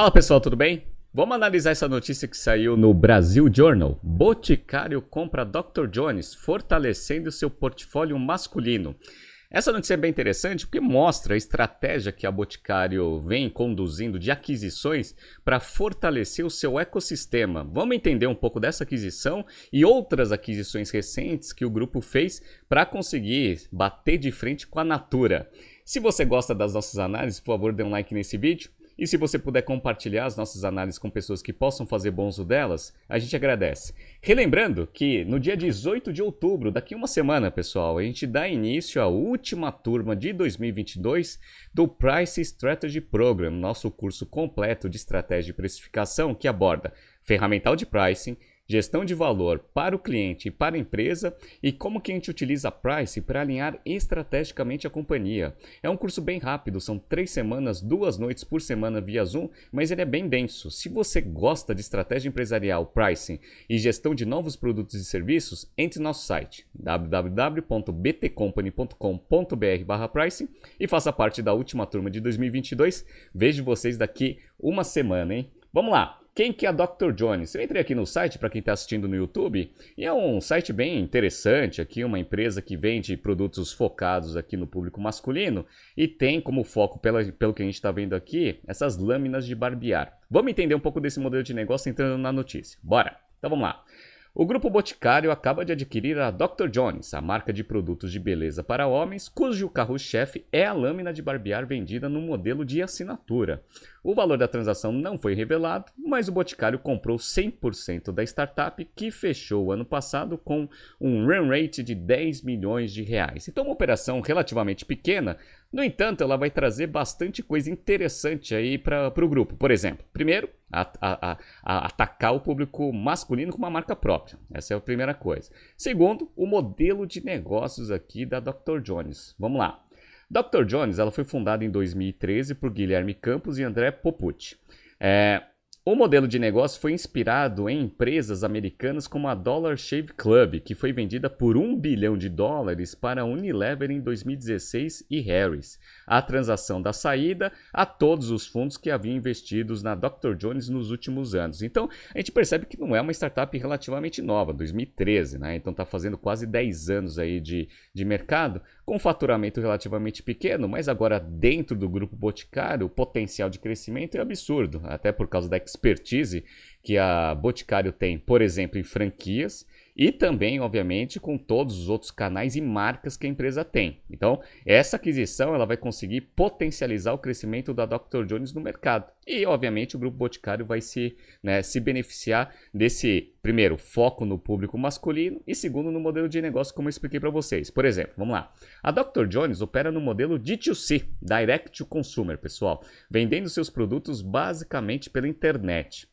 Fala pessoal, tudo bem? Vamos analisar essa notícia que saiu no Brasil Journal. Boticário compra Dr. Jones, fortalecendo seu portfólio masculino. Essa notícia é bem interessante porque mostra a estratégia que a Boticário vem conduzindo de aquisições para fortalecer o seu ecossistema. Vamos entender um pouco dessa aquisição e outras aquisições recentes que o grupo fez para conseguir bater de frente com a Natura. Se você gosta das nossas análises, por favor, dê um like nesse vídeo. E se você puder compartilhar as nossas análises com pessoas que possam fazer bom uso delas, a gente agradece. Relembrando que no dia 18 de outubro, daqui uma semana, pessoal, a gente dá início à última turma de 2022 do Price Strategy Program, nosso curso completo de estratégia de precificação que aborda ferramental de pricing, gestão de valor para o cliente e para a empresa e como que a gente utiliza a Price para alinhar estrategicamente a companhia. É um curso bem rápido, são três semanas, duas noites por semana via Zoom, mas ele é bem denso. Se você gosta de estratégia empresarial, pricing e gestão de novos produtos e serviços, entre no nosso site www.btcompany.com.br/pricing e faça parte da última turma de 2022. Vejo vocês daqui uma semana, hein? Vamos lá! Quem que é a Dr. Jones? Eu entrei aqui no site para quem está assistindo no YouTube e é um site bem interessante aqui, uma empresa que vende produtos focados aqui no público masculino e tem como foco, pela, pelo que a gente está vendo aqui, essas lâminas de barbear. Vamos entender um pouco desse modelo de negócio entrando na notícia. Bora! Então vamos lá. O grupo Boticário acaba de adquirir a Dr. Jones, a marca de produtos de beleza para homens, cujo carro-chefe é a lâmina de barbear vendida no modelo de assinatura. O valor da transação não foi revelado, mas o Boticário comprou 100% da startup, que fechou o ano passado com um run rate de 10 milhões de reais. Então, uma operação relativamente pequena, no entanto, ela vai trazer bastante coisa interessante aí para o grupo. Por exemplo, primeiro, a, a, a, atacar o público masculino com uma marca própria. Essa é a primeira coisa. Segundo, o modelo de negócios aqui da Dr. Jones. Vamos lá. Dr. Jones ela foi fundada em 2013 por Guilherme Campos e André Popucci. É, o modelo de negócio foi inspirado em empresas americanas como a Dollar Shave Club, que foi vendida por um bilhão de dólares para a Unilever em 2016 e Harris. A transação da saída a todos os fundos que haviam investidos na Dr. Jones nos últimos anos. Então, a gente percebe que não é uma startup relativamente nova, 2013, né? Então está fazendo quase 10 anos aí de, de mercado, com faturamento relativamente pequeno, mas agora dentro do grupo Boticário, o potencial de crescimento é absurdo, até por causa da expertise que a Boticário tem, por exemplo, em franquias e também, obviamente, com todos os outros canais e marcas que a empresa tem. Então, essa aquisição ela vai conseguir potencializar o crescimento da Dr. Jones no mercado. E, obviamente, o Grupo Boticário vai se, né, se beneficiar desse, primeiro, foco no público masculino e, segundo, no modelo de negócio, como eu expliquei para vocês. Por exemplo, vamos lá. A Dr. Jones opera no modelo D2C, Direct to Consumer, pessoal, vendendo seus produtos basicamente pela internet.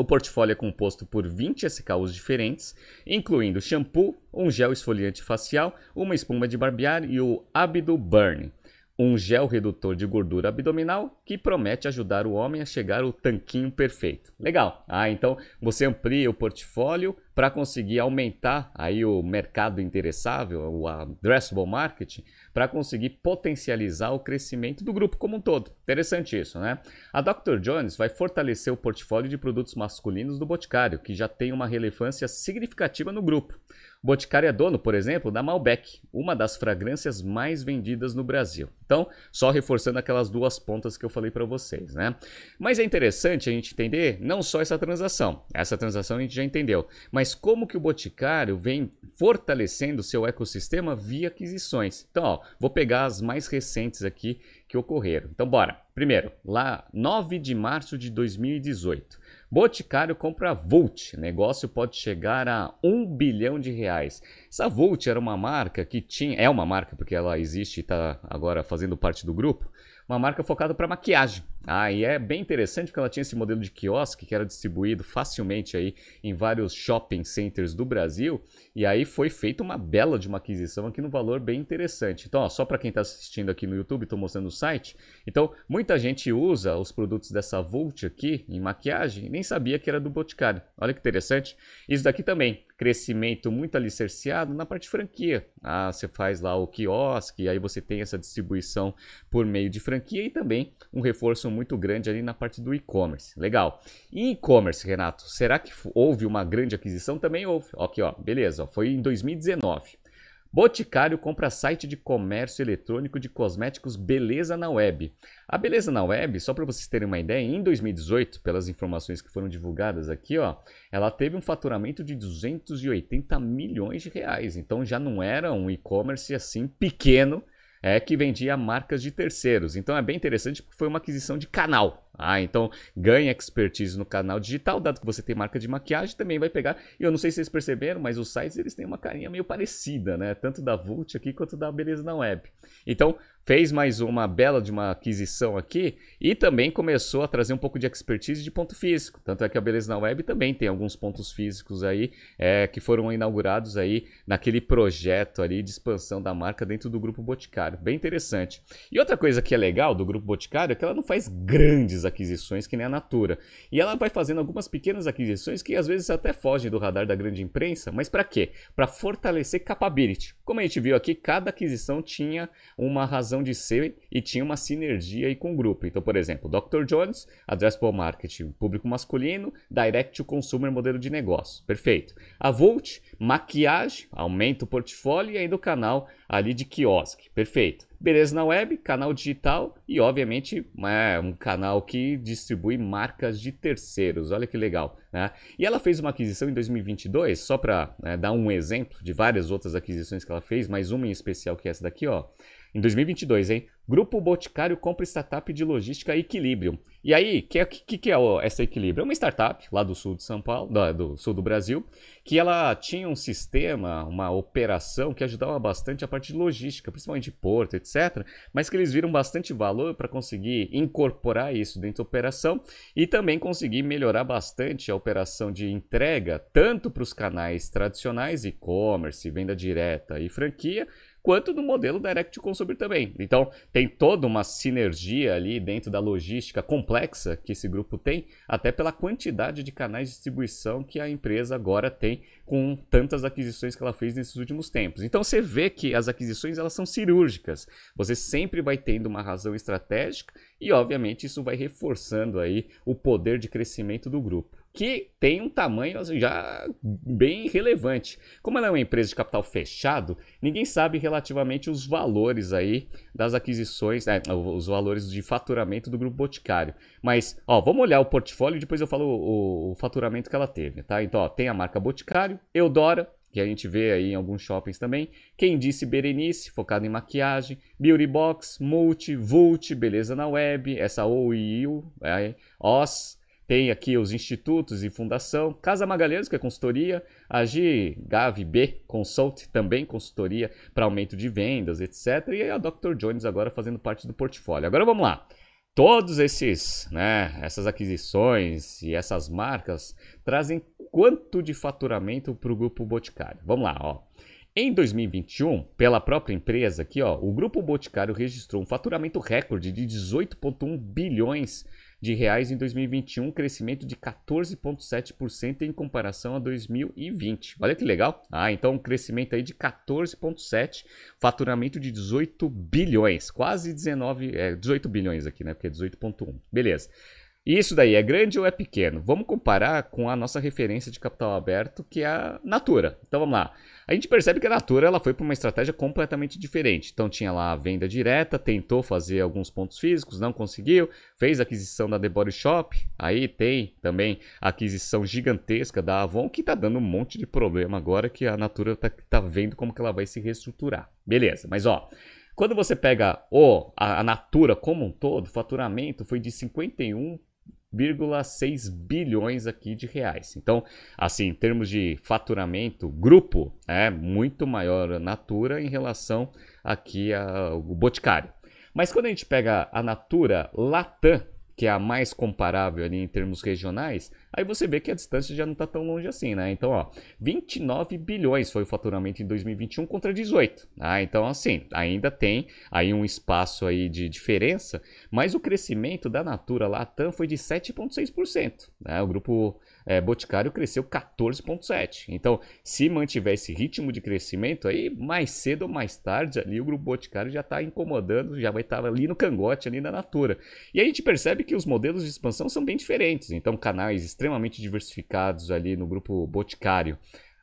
O portfólio é composto por 20 SKUs diferentes, incluindo shampoo, um gel esfoliante facial, uma espuma de barbear e o Abdo Burn, um gel redutor de gordura abdominal que promete ajudar o homem a chegar ao tanquinho perfeito. Legal. Ah, então você amplia o portfólio para conseguir aumentar aí o mercado interessável, o addressable market, para conseguir potencializar o crescimento do grupo como um todo. Interessante isso, né? A Dr. Jones vai fortalecer o portfólio de produtos masculinos do Boticário, que já tem uma relevância significativa no grupo. O Boticário é dono, por exemplo, da Malbec, uma das fragrâncias mais vendidas no Brasil. Então, só reforçando aquelas duas pontas que eu falei para vocês, né? Mas é interessante a gente entender não só essa transação, essa transação a gente já entendeu, mas como que o Boticário vem fortalecendo seu ecossistema via aquisições. Então, ó, vou pegar as mais recentes aqui que ocorreram. Então, bora. Primeiro, lá 9 de março de 2018. Boticário compra Volt. Negócio pode chegar a 1 bilhão de reais. Essa Volt era uma marca que tinha, é uma marca porque ela existe e está agora fazendo parte do grupo, uma marca focada para maquiagem. Ah, e é bem interessante porque ela tinha esse modelo de quiosque que era distribuído facilmente aí em vários shopping centers do Brasil. E aí foi feita uma bela de uma aquisição aqui no valor bem interessante. Então, ó, só para quem está assistindo aqui no YouTube, estou mostrando o site. Então, muita gente usa os produtos dessa Vult aqui em maquiagem e nem sabia que era do Boticário. Olha que interessante. Isso daqui também crescimento muito alicerciado na parte de franquia. Ah, você faz lá o quiosque, aí você tem essa distribuição por meio de franquia e também um reforço muito grande ali na parte do e-commerce. Legal. E e-commerce, Renato, será que houve uma grande aquisição? Também houve. ok ó, beleza, ó, foi em 2019. Boticário compra site de comércio eletrônico de cosméticos Beleza na Web. A Beleza na Web, só para vocês terem uma ideia, em 2018, pelas informações que foram divulgadas aqui, ó, ela teve um faturamento de 280 milhões de reais. Então já não era um e-commerce assim pequeno, é que vendia marcas de terceiros. Então é bem interessante porque foi uma aquisição de canal. Ah, então ganha expertise no canal digital, dado que você tem marca de maquiagem, também vai pegar. E eu não sei se vocês perceberam, mas os sites eles têm uma carinha meio parecida, né? Tanto da Vult aqui quanto da Beleza na Web. Então, fez mais uma bela de uma aquisição aqui e também começou a trazer um pouco de expertise de ponto físico. Tanto é que a Beleza na Web também tem alguns pontos físicos aí é, que foram inaugurados aí naquele projeto ali de expansão da marca dentro do Grupo Boticário. Bem interessante. E outra coisa que é legal do Grupo Boticário é que ela não faz grandes grandes aquisições que nem a Natura. E ela vai fazendo algumas pequenas aquisições que às vezes até fogem do radar da grande imprensa, mas para quê? Para fortalecer capability. Como a gente viu aqui, cada aquisição tinha uma razão de ser e tinha uma sinergia aí com o grupo. Então, por exemplo, Dr. Jones, Addressable Market, público masculino, Direct to Consumer, modelo de negócio. Perfeito. A Volt, maquiagem, aumenta o portfólio e ainda o canal ali de quiosque. Perfeito. Beleza na web, canal digital e, obviamente, é um canal que distribui marcas de terceiros. Olha que legal. Né? E ela fez uma aquisição em 2022, só para né, dar um exemplo de várias outras aquisições que ela fez, mas uma em especial que é essa daqui, ó. Em 2022, hein? Grupo Boticário compra startup de logística Equilibrium. E aí, é o que, que, que, é essa Equilibrium? É uma startup lá do sul de São Paulo, do sul do Brasil, que ela tinha um sistema, uma operação que ajudava bastante a parte de logística, principalmente de porto, etc. Mas que eles viram bastante valor para conseguir incorporar isso dentro da operação e também conseguir melhorar bastante a operação de entrega, tanto para os canais tradicionais, e-commerce, venda direta e franquia, quanto no modelo direct to consumer também. Então, tem tem toda uma sinergia ali dentro da logística complexa que esse grupo tem, até pela quantidade de canais de distribuição que a empresa agora tem com tantas aquisições que ela fez nesses últimos tempos. Então você vê que as aquisições elas são cirúrgicas. Você sempre vai tendo uma razão estratégica e obviamente isso vai reforçando aí o poder de crescimento do grupo que tem um tamanho assim, já bem relevante. Como ela é uma empresa de capital fechado, ninguém sabe relativamente os valores aí das aquisições, né, os valores de faturamento do Grupo Boticário. Mas, ó, vamos olhar o portfólio e depois eu falo o, o, faturamento que ela teve, tá? Então, ó, tem a marca Boticário, Eudora, que a gente vê aí em alguns shoppings também. Quem disse Berenice, focado em maquiagem, Beauty Box, Multi, Vult, Beleza na Web, essa OIU, é, OS, tem aqui os institutos e fundação, Casa Magalhães, que é consultoria, Agi Gavi B Consult, também consultoria para aumento de vendas, etc. E a Dr. Jones agora fazendo parte do portfólio. Agora vamos lá todos esses, né, essas aquisições e essas marcas trazem quanto de faturamento para o grupo Boticário? Vamos lá, ó. Em 2021, pela própria empresa aqui, ó, o Grupo Boticário registrou um faturamento recorde de 18,1 bilhões de reais em 2021, crescimento de 14,7% em comparação a 2020. Olha que legal! Ah, então um crescimento aí de 14,7%, faturamento de 18 bilhões, quase 19, é, 18 bilhões aqui, né? Porque é 18,1. Beleza. Isso daí é grande ou é pequeno? Vamos comparar com a nossa referência de capital aberto, que é a Natura. Então vamos lá. A gente percebe que a Natura ela foi para uma estratégia completamente diferente. Então tinha lá a venda direta, tentou fazer alguns pontos físicos, não conseguiu, fez a aquisição da The Body Shop, aí tem também a aquisição gigantesca da Avon, que está dando um monte de problema agora que a Natura está tá vendo como que ela vai se reestruturar. Beleza, mas ó, quando você pega oh, a, a Natura como um todo, o faturamento foi de 51 1,6 bilhões aqui de reais. Então, assim, em termos de faturamento, grupo é muito maior a Natura em relação aqui ao Boticário. Mas quando a gente pega a Natura Latam, que é a mais comparável ali em termos regionais, aí você vê que a distância já não está tão longe assim, né? Então, ó, 29 bilhões foi o faturamento em 2021 contra 18. Ah, né? então, assim, ainda tem aí um espaço aí de diferença, mas o crescimento da Natura Latam foi de 7,6%. Né? O grupo é, Boticário cresceu 14,7%. Então, se mantiver esse ritmo de crescimento aí, mais cedo ou mais tarde ali o grupo Boticário já está incomodando, já vai estar tá ali no cangote, ali na Natura. E a gente percebe que os modelos de expansão são bem diferentes. Então, canais extremamente diversificados ali no grupo Boticário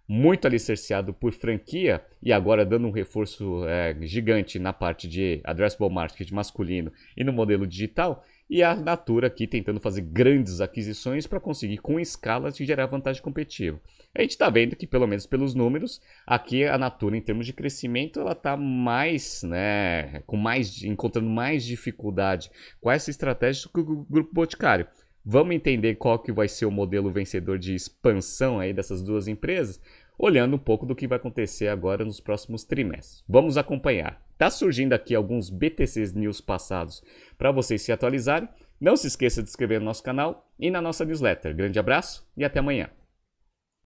muito alicerciado por franquia e agora dando um reforço é, gigante na parte de addressable market masculino e no modelo digital, e a Natura aqui tentando fazer grandes aquisições para conseguir com escala te gerar vantagem competitiva. A gente está vendo que, pelo menos pelos números, aqui a Natura, em termos de crescimento, ela está mais, né, com mais, encontrando mais dificuldade com essa estratégia que o Grupo Boticário. Vamos entender qual que vai ser o modelo vencedor de expansão aí dessas duas empresas, olhando um pouco do que vai acontecer agora nos próximos trimestres. Vamos acompanhar tá surgindo aqui alguns BTCs News passados para vocês se atualizarem. Não se esqueça de se inscrever no nosso canal e na nossa newsletter. Grande abraço e até amanhã.